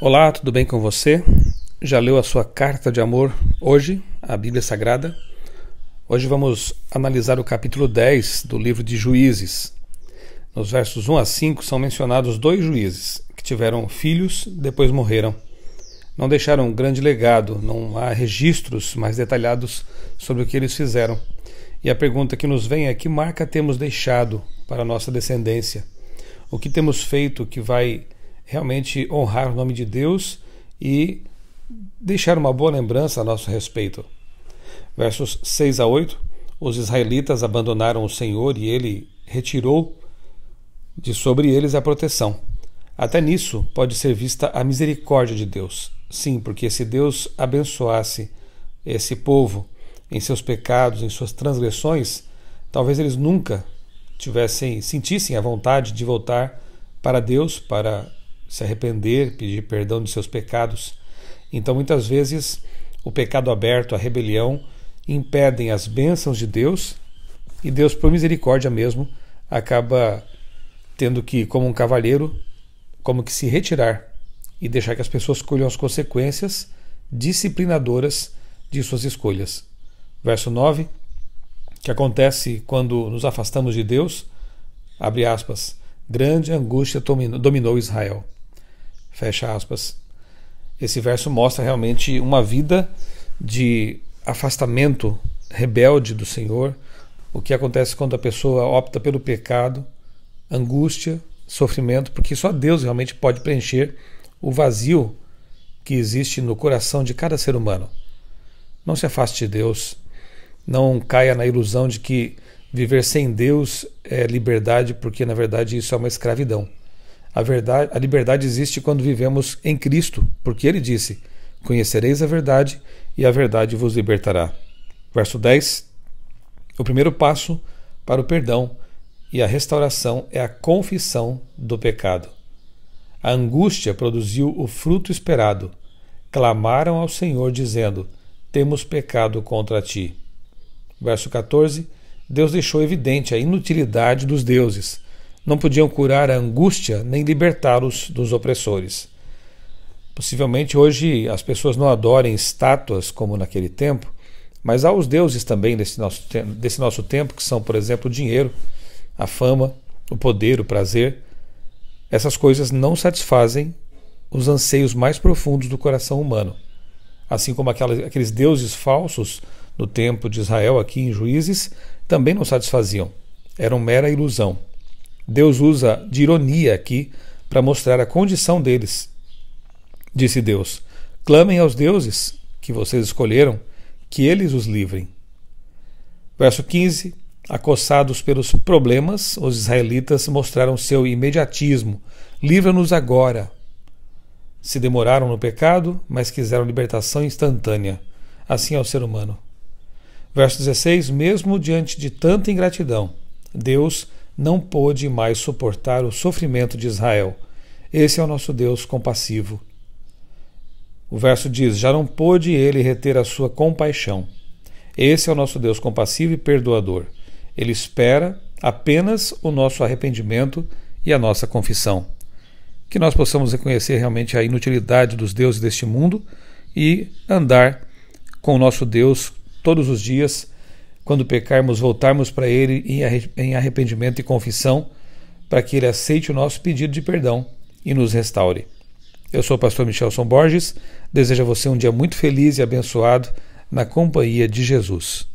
Olá, tudo bem com você? Já leu a sua carta de amor hoje, a Bíblia Sagrada? Hoje vamos analisar o capítulo 10 do livro de Juízes. Nos versos 1 a 5 são mencionados dois juízes que tiveram filhos, depois morreram. Não deixaram um grande legado, não há registros mais detalhados sobre o que eles fizeram. E a pergunta que nos vem é: que marca temos deixado para a nossa descendência? O que temos feito que vai realmente honrar o nome de Deus e deixar uma boa lembrança a nosso respeito. Versos 6 a 8: Os israelitas abandonaram o Senhor e ele retirou de sobre eles a proteção. Até nisso pode ser vista a misericórdia de Deus. Sim, porque se Deus abençoasse esse povo em seus pecados, em suas transgressões, talvez eles nunca tivessem, sentissem a vontade de voltar para Deus, para se arrepender, pedir perdão de seus pecados. Então, muitas vezes, o pecado aberto, a rebelião, impedem as bênçãos de Deus e Deus, por misericórdia mesmo, acaba tendo que, como um cavaleiro, como que se retirar e deixar que as pessoas colham as consequências disciplinadoras de suas escolhas. Verso 9, que acontece quando nos afastamos de Deus, abre aspas, grande angústia dominou Israel. Fecha aspas. Esse verso mostra realmente uma vida de afastamento rebelde do Senhor, o que acontece quando a pessoa opta pelo pecado, angústia, sofrimento, porque só Deus realmente pode preencher o vazio que existe no coração de cada ser humano. Não se afaste de Deus, não caia na ilusão de que viver sem Deus é liberdade, porque na verdade isso é uma escravidão. A verdade, a liberdade existe quando vivemos em Cristo, porque ele disse: "Conhecereis a verdade, e a verdade vos libertará". Verso 10. O primeiro passo para o perdão e a restauração é a confissão do pecado. A angústia produziu o fruto esperado. Clamaram ao Senhor dizendo: "Temos pecado contra ti". Verso 14. Deus deixou evidente a inutilidade dos deuses não podiam curar a angústia nem libertá-los dos opressores. Possivelmente hoje as pessoas não adorem estátuas como naquele tempo, mas há os deuses também desse nosso, desse nosso tempo, que são, por exemplo, o dinheiro, a fama, o poder, o prazer. Essas coisas não satisfazem os anseios mais profundos do coração humano. Assim como aquelas, aqueles deuses falsos do tempo de Israel, aqui em Juízes, também não satisfaziam. Eram mera ilusão. Deus usa de ironia aqui para mostrar a condição deles. Disse Deus: Clamem aos deuses que vocês escolheram, que eles os livrem. Verso 15: Acossados pelos problemas, os israelitas mostraram seu imediatismo. Livra-nos agora. Se demoraram no pecado, mas quiseram libertação instantânea. Assim é o ser humano. Verso 16: Mesmo diante de tanta ingratidão, Deus não pôde mais suportar o sofrimento de Israel. Esse é o nosso Deus compassivo. O verso diz: Já não pôde ele reter a sua compaixão. Esse é o nosso Deus compassivo e perdoador. Ele espera apenas o nosso arrependimento e a nossa confissão. Que nós possamos reconhecer realmente a inutilidade dos deuses deste mundo e andar com o nosso Deus todos os dias quando pecarmos, voltarmos para Ele em arrependimento e confissão, para que Ele aceite o nosso pedido de perdão e nos restaure. Eu sou o pastor Michelson Borges, desejo a você um dia muito feliz e abençoado na companhia de Jesus.